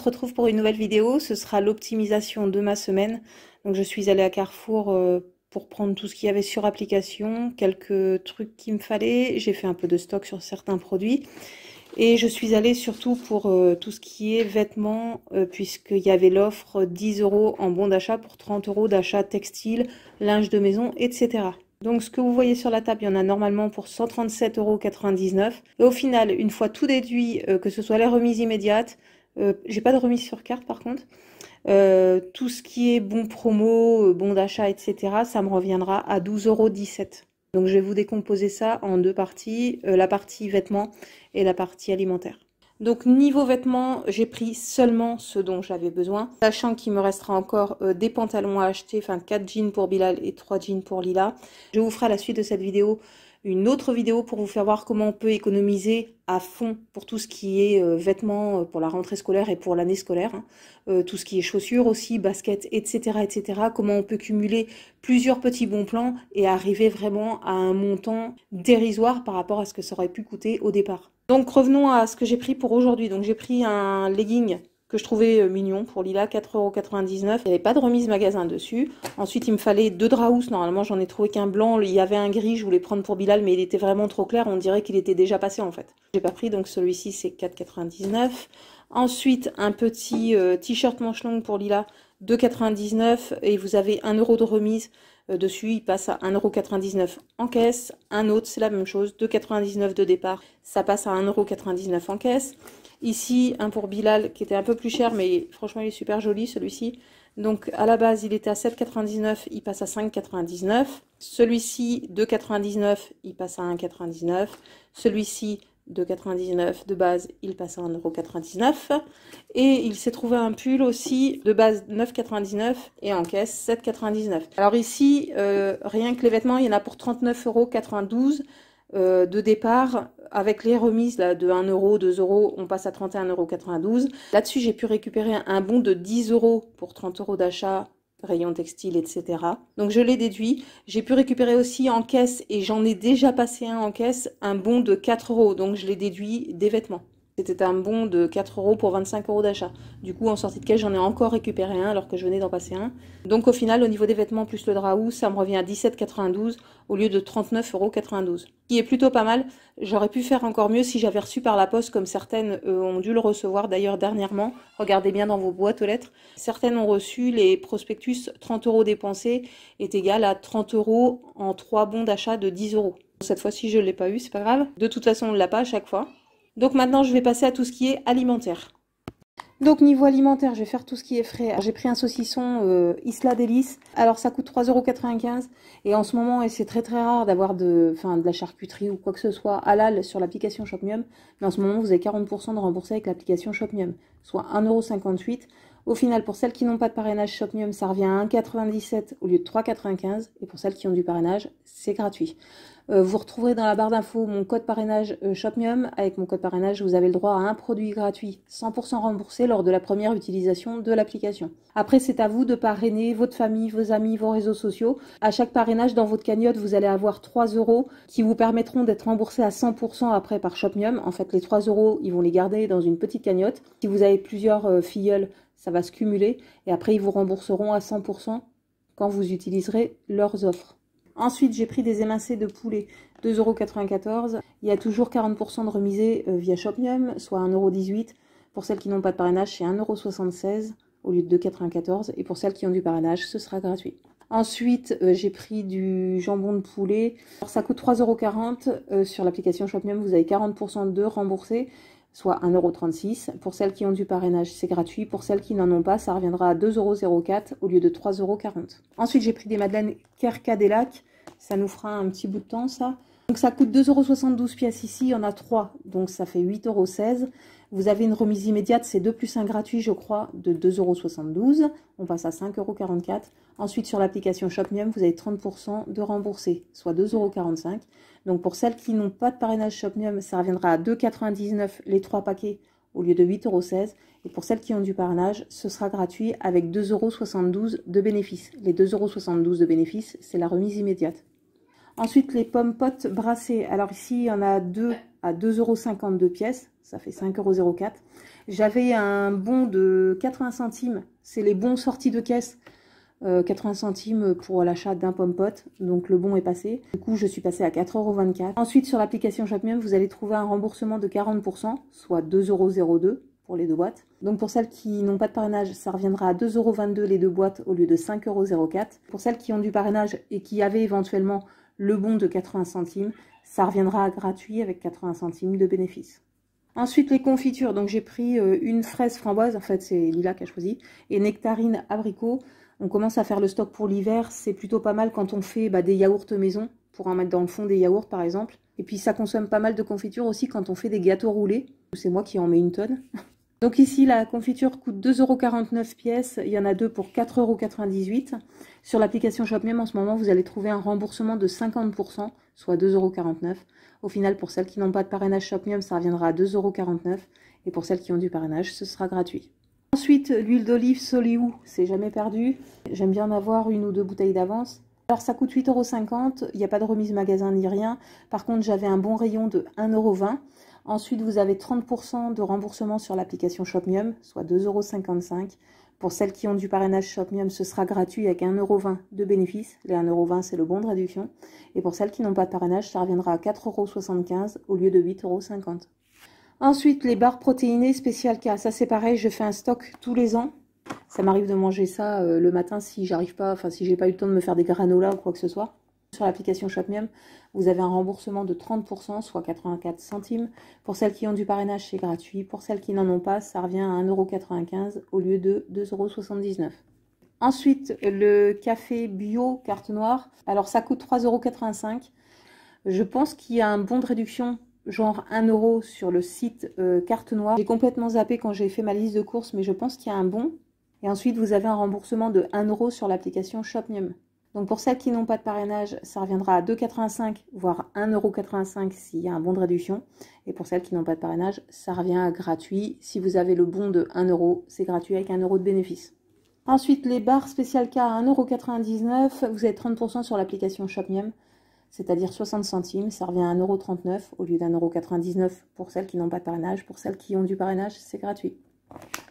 retrouve pour une nouvelle vidéo. Ce sera l'optimisation de ma semaine. Donc je suis allée à Carrefour euh, pour prendre tout ce qu'il y avait sur application, quelques trucs qu'il me fallait. J'ai fait un peu de stock sur certains produits. Et je suis allée surtout pour euh, tout ce qui est vêtements, euh, puisqu'il y avait l'offre 10 euros en bon d'achat pour 30 euros d'achat textile, linge de maison, etc. Donc ce que vous voyez sur la table, il y en a normalement pour 137,99 euros. Et au final, une fois tout déduit, que ce soit les remises immédiates, euh, j'ai pas de remise sur carte par contre. Euh, tout ce qui est bon promo, euh, bon d'achat, etc., ça me reviendra à 12,17€. Donc je vais vous décomposer ça en deux parties, la partie vêtements et la partie alimentaire. Donc niveau vêtements, j'ai pris seulement ce dont j'avais besoin, sachant qu'il me restera encore des pantalons à acheter, enfin 4 jeans pour Bilal et 3 jeans pour Lila. Je vous ferai la suite de cette vidéo une autre vidéo pour vous faire voir comment on peut économiser à fond pour tout ce qui est euh, vêtements euh, pour la rentrée scolaire et pour l'année scolaire, hein. euh, tout ce qui est chaussures aussi, baskets, etc., etc. Comment on peut cumuler plusieurs petits bons plans et arriver vraiment à un montant dérisoire par rapport à ce que ça aurait pu coûter au départ. Donc revenons à ce que j'ai pris pour aujourd'hui. Donc j'ai pris un legging que je trouvais euh, mignon pour Lila, 4,99€. Il n'y avait pas de remise magasin dessus. Ensuite, il me fallait deux draous. Normalement, j'en ai trouvé qu'un blanc. Il y avait un gris, je voulais prendre pour Bilal, mais il était vraiment trop clair. On dirait qu'il était déjà passé en fait. J'ai pas pris, donc celui-ci c'est 4,99€. Ensuite, un petit euh, t-shirt manche longue pour Lila, 2,99€. Et vous avez 1€ de remise. Euh, dessus, il passe à 1,99€ en caisse. Un autre, c'est la même chose, 2,99€ de départ, ça passe à 1,99€ en caisse. Ici, un pour Bilal qui était un peu plus cher, mais franchement, il est super joli celui-ci. Donc à la base, il était à 7,99€, il passe à 5,99€. Celui-ci, 2,99€, il passe à 1,99€. Celui-ci, de 99 de base, il passe à 1,99€. Et il s'est trouvé un pull aussi de base 9,99€ et en caisse 7,99€. Alors ici, euh, rien que les vêtements, il y en a pour 39,92€ euh, de départ. Avec les remises là, de 1€, 2€, on passe à 31,92€. Là-dessus, j'ai pu récupérer un bon de 10 10€ pour 30 30€ d'achat rayon textile, etc. Donc je l'ai déduit. J'ai pu récupérer aussi en caisse, et j'en ai déjà passé un en caisse, un bon de 4 euros. Donc je l'ai déduit des vêtements. C'était un bon de 4 euros pour 25 euros d'achat. Du coup, en sortie de caisse, j'en ai encore récupéré un alors que je venais d'en passer un. Donc au final, au niveau des vêtements plus le draou, ça me revient à 17,92 au lieu de 39,92 euros. Qui est plutôt pas mal. J'aurais pu faire encore mieux si j'avais reçu par la poste, comme certaines euh, ont dû le recevoir d'ailleurs dernièrement. Regardez bien dans vos boîtes aux lettres. Certaines ont reçu les prospectus 30 euros dépensés est égal à 30 euros en 3 bons d'achat de 10 euros. Cette fois-ci, je ne l'ai pas eu, c'est pas grave. De toute façon, on ne l'a pas à chaque fois. Donc maintenant, je vais passer à tout ce qui est alimentaire. Donc niveau alimentaire, je vais faire tout ce qui est frais. J'ai pris un saucisson euh, Isla Delice. Alors ça coûte 3,95€ et en ce moment, et c'est très très rare d'avoir de, la charcuterie ou quoi que ce soit à halal sur l'application Shopmium, mais en ce moment vous avez 40% de remboursé avec l'application Shopmium, soit 1,58€. Au final, pour celles qui n'ont pas de parrainage Shopmium, ça revient à 1,97€ au lieu de 3,95€ et pour celles qui ont du parrainage, c'est gratuit. Euh, vous retrouverez dans la barre d'infos mon code parrainage euh, Shopmium. Avec mon code parrainage, vous avez le droit à un produit gratuit 100% remboursé lors de la première utilisation de l'application. Après, c'est à vous de parrainer votre famille, vos amis, vos réseaux sociaux. À chaque parrainage dans votre cagnotte, vous allez avoir 3 euros qui vous permettront d'être remboursé à 100% après par Shopmium. En fait, les 3 euros, ils vont les garder dans une petite cagnotte. Si vous avez plusieurs euh, filleuls, ça va se cumuler et après, ils vous rembourseront à 100% quand vous utiliserez leurs offres. Ensuite, j'ai pris des émincés de poulet 2,94€. Il y a toujours 40% de remise euh, via Shopmium, soit 1,18€. Pour celles qui n'ont pas de parrainage, c'est 1,76€ au lieu de 2,94€. Et pour celles qui ont du parrainage, ce sera gratuit. Ensuite, euh, j'ai pris du jambon de poulet. Alors, ça coûte 3,40€ euh, sur l'application Shopmium. Vous avez 40% de remboursé, soit 1,36€. Pour celles qui ont du parrainage, c'est gratuit. Pour celles qui n'en ont pas, ça reviendra à 2,04€ au lieu de 3,40€. Ensuite, j'ai pris des madeleines Kerkadelac. Ça nous fera un petit bout de temps, ça. Donc ça coûte 2,72€ pièces ici, il y en a 3, donc ça fait 8,16€. Vous avez une remise immédiate, c'est 2 plus 1 gratuit, je crois, de 2,72€. On passe à 5,44€. Ensuite, sur l'application ShopMium, vous avez 30% de remboursé, soit 2,45€. Donc pour celles qui n'ont pas de parrainage ShopMium, ça reviendra à 2,99€ les 3 paquets au lieu de 8,16€. Et pour celles qui ont du parrainage, ce sera gratuit avec 2,72€ de bénéfice. Les 2,72€ de bénéfice, c'est la remise immédiate. Ensuite, les pommes potes brassées. Alors ici, il y en a deux à euros de pièces, Ça fait 5,04€. J'avais un bon de 80 centimes. C'est les bons sortis de caisse. 80 euh, centimes pour l'achat d'un pomme pote. Donc le bon est passé. Du coup, je suis passée à 4,24€. Ensuite, sur l'application Shopmium, vous allez trouver un remboursement de 40%, soit 2,02€ pour les deux boîtes. Donc pour celles qui n'ont pas de parrainage, ça reviendra à 2,22€ les deux boîtes au lieu de 5,04€. Pour celles qui ont du parrainage et qui avaient éventuellement le bon de 80 centimes, ça reviendra gratuit avec 80 centimes de bénéfice. Ensuite, les confitures. Donc, j'ai pris euh, une fraise framboise. En fait, c'est Lila qui a choisi. Et nectarine abricot. On commence à faire le stock pour l'hiver. C'est plutôt pas mal quand on fait bah, des yaourts maison pour en mettre dans le fond des yaourts, par exemple. Et puis, ça consomme pas mal de confitures aussi quand on fait des gâteaux roulés. C'est moi qui en mets une tonne. Donc ici, la confiture coûte 2,49€ pièces. Il y en a deux pour 4,98€. Sur l'application Shopmium, en ce moment, vous allez trouver un remboursement de 50%, soit 2,49€. Au final, pour celles qui n'ont pas de parrainage Shopmium, ça reviendra à 2,49€. Et pour celles qui ont du parrainage, ce sera gratuit. Ensuite, l'huile d'olive Soliou, c'est jamais perdu. J'aime bien en avoir une ou deux bouteilles d'avance. Alors ça coûte 8,50€, il n'y a pas de remise magasin ni rien. Par contre, j'avais un bon rayon de 1,20€ Ensuite, vous avez 30% de remboursement sur l'application Shopmium, soit 2,55€. Pour celles qui ont du parrainage Shopmium, ce sera gratuit avec 1,20€ de bénéfice. Les 1,20€, c'est le bon de réduction. Et pour celles qui n'ont pas de parrainage, ça reviendra à 4,75€ au lieu de 8,50€. Ensuite, les barres protéinées spéciales cas, Ça, c'est pareil, je fais un stock tous les ans. Ça m'arrive de manger ça euh, le matin si j'arrive pas, enfin si j'ai pas eu le temps de me faire des granolas ou quoi que ce soit sur l'application Shopmium, vous avez un remboursement de 30%, soit 84 centimes. Pour celles qui ont du parrainage, c'est gratuit. Pour celles qui n'en ont pas, ça revient à 1,95€ au lieu de 2,79€. Ensuite, le café bio carte noire. Alors, ça coûte 3,85€. Je pense qu'il y a un bon de réduction genre 1 euro sur le site euh, carte noire. J'ai complètement zappé quand j'ai fait ma liste de courses, mais je pense qu'il y a un bon. Et ensuite, vous avez un remboursement de 1 euro sur l'application Shopmium. Donc pour celles qui n'ont pas de parrainage, ça reviendra à 2,85 voire 1,85€ s'il y a un bon de réduction. Et pour celles qui n'ont pas de parrainage, ça revient à gratuit. Si vous avez le bon de 1€, c'est gratuit avec 1€ de bénéfice. Ensuite, les barres spécial K à 1,99€, vous avez 30% sur l'application Shopmium, c'est-à-dire 60 centimes. Ça revient à 1,39€ au lieu d'1,99€ pour celles qui n'ont pas de parrainage. Pour celles qui ont du parrainage, c'est gratuit.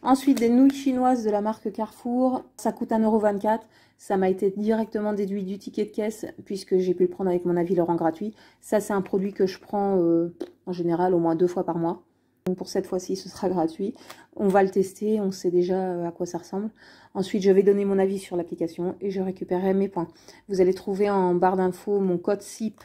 Ensuite, des nouilles chinoises de la marque Carrefour. Ça coûte 1,24€. Ça m'a été directement déduit du ticket de caisse puisque j'ai pu le prendre avec mon avis Laurent gratuit. Ça, c'est un produit que je prends euh, en général au moins deux fois par mois. Donc pour cette fois-ci, ce sera gratuit. On va le tester, on sait déjà euh, à quoi ça ressemble. Ensuite, je vais donner mon avis sur l'application et je récupérerai mes points. Vous allez trouver en barre d'infos mon code SIP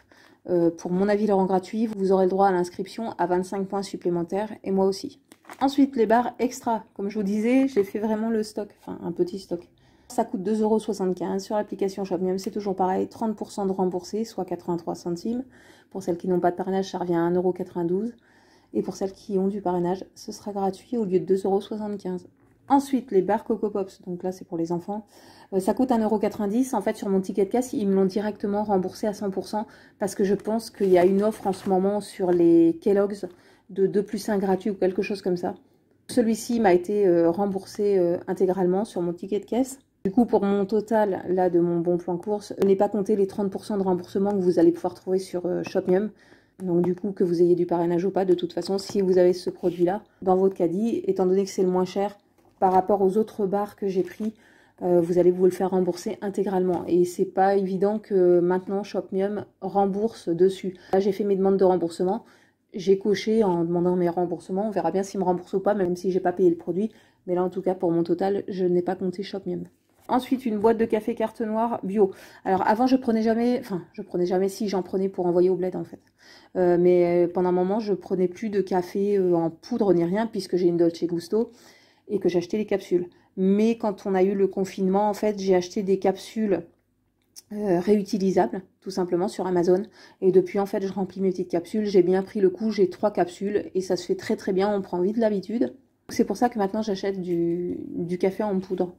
euh, pour mon avis, le rang gratuit, vous aurez le droit à l'inscription à 25 points supplémentaires et moi aussi. Ensuite, les barres extra. Comme je vous disais, j'ai fait vraiment le stock, enfin un petit stock. Ça coûte 2,75€ sur l'application Shopmium, c'est toujours pareil, 30% de remboursé, soit 83 centimes. Pour celles qui n'ont pas de parrainage, ça revient à 1,92€. Et pour celles qui ont du parrainage, ce sera gratuit au lieu de 2,75€. Ensuite, les barres Coco Pops, donc là c'est pour les enfants, euh, ça coûte 1,90€. En fait, sur mon ticket de caisse, ils me l'ont directement remboursé à 100% parce que je pense qu'il y a une offre en ce moment sur les Kellogg's de 2 plus 1 gratuit ou quelque chose comme ça. Celui-ci m'a été euh, remboursé euh, intégralement sur mon ticket de caisse. Du coup, pour mon total là de mon bon plan course, n'ai pas compté les 30% de remboursement que vous allez pouvoir trouver sur Shopmium. Donc du coup, que vous ayez du parrainage ou pas, de toute façon, si vous avez ce produit-là dans votre caddie, étant donné que c'est le moins cher, par rapport aux autres bars que j'ai pris, euh, vous allez vous le faire rembourser intégralement. Et c'est pas évident que maintenant Shopmium rembourse dessus. Là, j'ai fait mes demandes de remboursement. J'ai coché en demandant mes remboursements. On verra bien s'ils me remboursent ou pas, même si j'ai pas payé le produit. Mais là, en tout cas, pour mon total, je n'ai pas compté Shopmium. Ensuite, une boîte de café carte noire bio. Alors avant, je prenais jamais, enfin, je prenais jamais si j'en prenais pour envoyer au bled en fait. Euh, mais euh, pendant un moment, je prenais plus de café en poudre ni rien puisque j'ai une Dolce Gusto et que j'achetais les capsules. Mais quand on a eu le confinement, en fait, j'ai acheté des capsules euh, réutilisables, tout simplement, sur Amazon. Et depuis, en fait, je remplis mes petites capsules. J'ai bien pris le coup, j'ai trois capsules et ça se fait très très bien, on prend vite l'habitude. C'est pour ça que maintenant, j'achète du, café en poudre.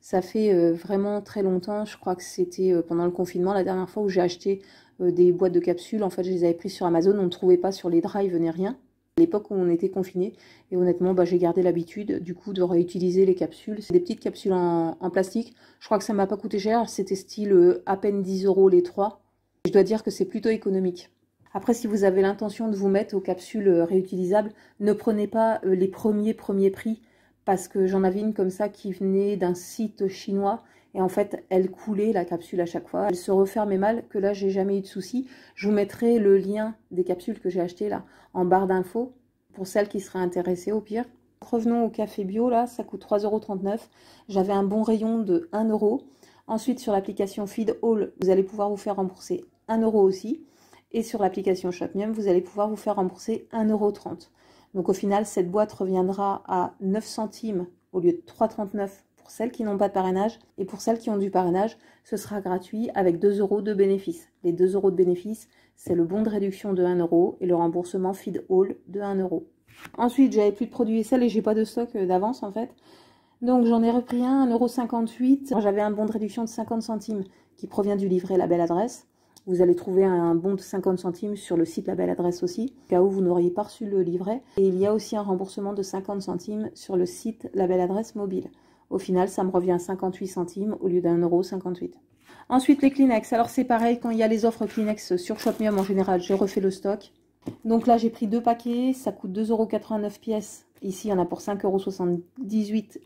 Ça fait euh, vraiment très longtemps, je crois que c'était euh, pendant le confinement, la dernière fois où j'ai acheté des boîtes de capsules. En fait, je les avais prises sur Amazon, on ne trouvait pas sur les drives venait rien l'époque où on était confiné. Et honnêtement, bah, j'ai gardé l'habitude du coup de réutiliser les capsules. C'est des petites capsules en, en, plastique. Je crois que ça m'a pas coûté cher. C'était style euh, à peine 10 euros les trois. Je dois dire que c'est plutôt économique. Après, si vous avez l'intention de vous mettre aux capsules euh, réutilisables, ne prenez pas euh, les premiers premiers prix parce que j'en avais une comme ça qui venait d'un site chinois et en fait elle coulait la capsule à chaque fois, elle se refermait mal que là j'ai jamais eu de souci. Je vous mettrai le lien des capsules que j'ai achetées là en barre d'infos pour celles qui seraient intéressées au pire. Revenons au café bio là, ça coûte 3,39€. J'avais un bon rayon de 1€. Ensuite sur l'application Feed All, vous allez pouvoir vous faire rembourser 1€ aussi. Et sur l'application Shopmium, vous allez pouvoir vous faire rembourser 1,30€. Donc au final, cette boîte reviendra à 9 centimes au lieu de 3,39 pour celles qui n'ont pas de parrainage et pour celles qui ont du parrainage, ce sera gratuit avec 2 euros de bénéfice. Les 2 euros de bénéfice, c'est le bon de réduction de 1 euro et le remboursement feed all de 1 euro. Ensuite, j'avais plus de produits sel et j'ai pas de stock euh, d'avance en fait. Donc j'en ai repris un, 1,58€. J'avais un bon de réduction de 50 centimes qui provient du livret La Adresse. Vous allez trouver un bon de 50 centimes sur le site La Adresse aussi, au cas où vous n'auriez pas reçu le livret. Et il y a aussi un remboursement de 50 centimes sur le site La Adresse mobile. Au final, ça me revient à 58 centimes au lieu d'un euro 58. Ensuite, les Kleenex. Alors, c'est pareil, quand il y a les offres Kleenex sur Shopmium, en général, je refais le stock. Donc là, j'ai pris deux paquets, ça coûte euros pièces. Ici, il y en a pour euros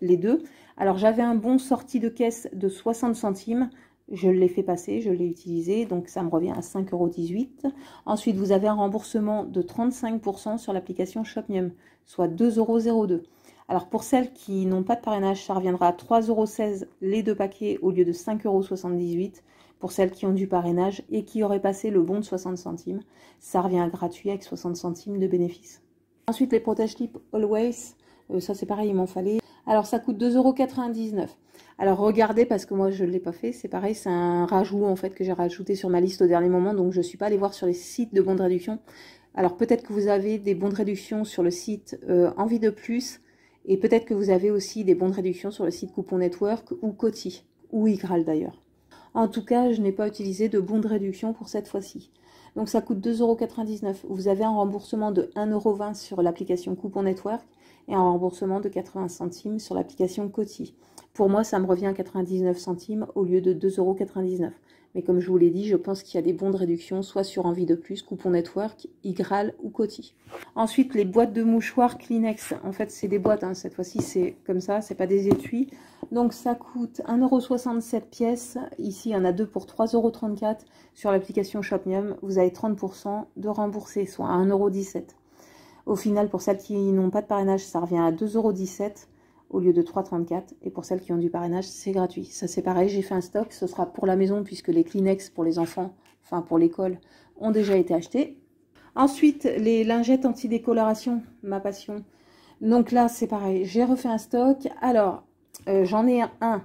les deux. Alors, j'avais un bon sorti de caisse de 60 centimes. Je l'ai fait passer, je l'ai utilisé, donc ça me revient à euros. Ensuite, vous avez un remboursement de 35% sur l'application Shopmium, soit 2,02 euros. Alors pour celles qui n'ont pas de parrainage, ça reviendra à 3,16€ les deux paquets au lieu de 5,78€ pour celles qui ont du parrainage et qui auraient passé le bon de 60 centimes. Ça revient gratuit avec 60 centimes de bénéfice. Ensuite, les protège clips Always, euh, ça c'est pareil, il m'en fallait. Alors ça coûte 2,99€. Alors regardez, parce que moi je ne l'ai pas fait, c'est pareil, c'est un rajout en fait que j'ai rajouté sur ma liste au dernier moment, donc je ne suis pas allée voir sur les sites de bons de réduction. Alors peut-être que vous avez des bons de réduction sur le site euh, Envie de Plus, et peut-être que vous avez aussi des bons de réduction sur le site Coupon Network ou Coty, ou Ygral d'ailleurs. En tout cas, je n'ai pas utilisé de bons de réduction pour cette fois-ci. Donc ça coûte 2,99€. Vous avez un remboursement de 1,20€ sur l'application Coupon Network et un remboursement de 80 centimes sur l'application Coty. Pour moi, ça me revient à 99 centimes au lieu de 2,99€. Mais comme je vous l'ai dit, je pense qu'il y a des bons de réduction, soit sur Envie de Plus, Coupon Network, Igral ou Coty. Ensuite, les boîtes de mouchoirs Kleenex. En fait, c'est des boîtes, hein, cette fois-ci, c'est comme ça, c'est pas des étuis. Donc, ça coûte 1,67€ pièce. Ici, il y en a deux pour 3,34€. Sur l'application Shopnium, vous avez 30% de remboursé, soit à 1,17€. Au final, pour celles qui n'ont pas de parrainage, ça revient à 2,17€ au lieu de 3,34. Et pour celles qui ont du parrainage, c'est gratuit. Ça, c'est pareil, j'ai fait un stock. Ce sera pour la maison, puisque les Kleenex pour les enfants, enfin pour l'école, ont déjà été achetés. Ensuite, les lingettes anti-décoloration, ma passion. Donc là, c'est pareil, j'ai refait un stock. Alors, euh, j'en ai un.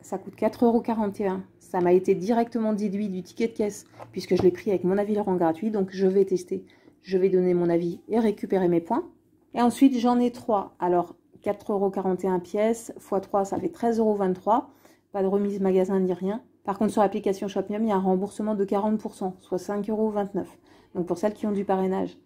Ça coûte 4,41€. Ça m'a été directement déduit du ticket de caisse, puisque je l'ai pris avec mon avis Laurent gratuit. Donc, je vais tester. Je vais donner mon avis et récupérer mes points. Et ensuite, j'en ai trois. Alors, 4,41€ pièce, x 3 ça fait 13,23€, pas de remise magasin ni rien. Par contre sur l'application Shopmium, il y a un remboursement de 40%, soit 5,29€. Donc pour celles qui ont du parrainage,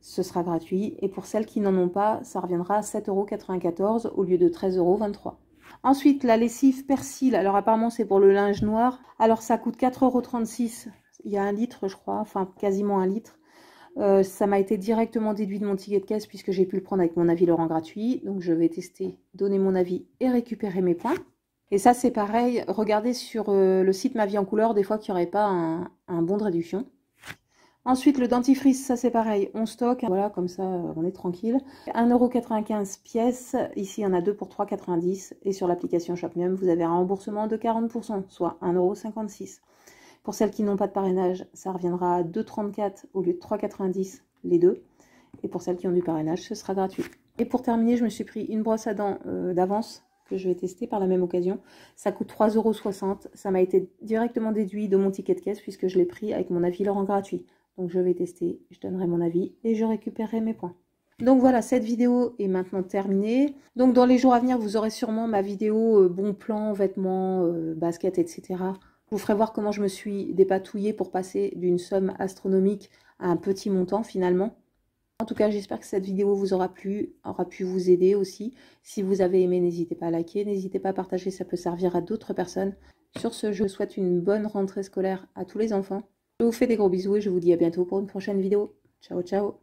ce sera gratuit, et pour celles qui n'en ont pas, ça reviendra à 7,94€ au lieu de 13,23€. Ensuite, la lessive persil, alors apparemment c'est pour le linge noir, alors ça coûte 4,36€, il y a un litre je crois, enfin quasiment un litre, euh, ça m'a été directement déduit de mon ticket de caisse puisque j'ai pu le prendre avec mon avis Laurent gratuit. Donc je vais tester, donner mon avis et récupérer mes points. Et ça c'est pareil, regardez sur euh, le site Ma vie en couleur des fois qu'il n'y aurait pas un, bon de réduction. Ensuite le dentifrice, ça c'est pareil, on stocke, hein, voilà comme ça euh, on est tranquille. 1,95€ pièce, ici il y en a deux pour 3,90€ et sur l'application Shopmium vous avez un remboursement de 40%, soit 1,56€. Pour celles qui n'ont pas de parrainage, ça reviendra à 2,34 au lieu de 3,90 les deux. Et pour celles qui ont du parrainage, ce sera gratuit. Et pour terminer, je me suis pris une brosse à dents euh, d'avance que je vais tester par la même occasion. Ça coûte 3,60€. Ça m'a été directement déduit de mon ticket de caisse puisque je l'ai pris avec mon avis Laurent gratuit. Donc je vais tester, je donnerai mon avis et je récupérerai mes points. Donc voilà, cette vidéo est maintenant terminée. Donc dans les jours à venir, vous aurez sûrement ma vidéo euh, bon plan, vêtements, euh, basket, baskets, etc vous ferai voir comment je me suis dépatouillée pour passer d'une somme astronomique à un petit montant finalement. En tout cas, j'espère que cette vidéo vous aura plu, aura pu vous aider aussi. Si vous avez aimé, n'hésitez pas à liker, n'hésitez pas à partager, ça peut servir à d'autres personnes. Sur ce, je souhaite une bonne rentrée scolaire à tous les enfants. Je vous fais des gros bisous et je vous dis à bientôt pour une prochaine vidéo. Ciao, ciao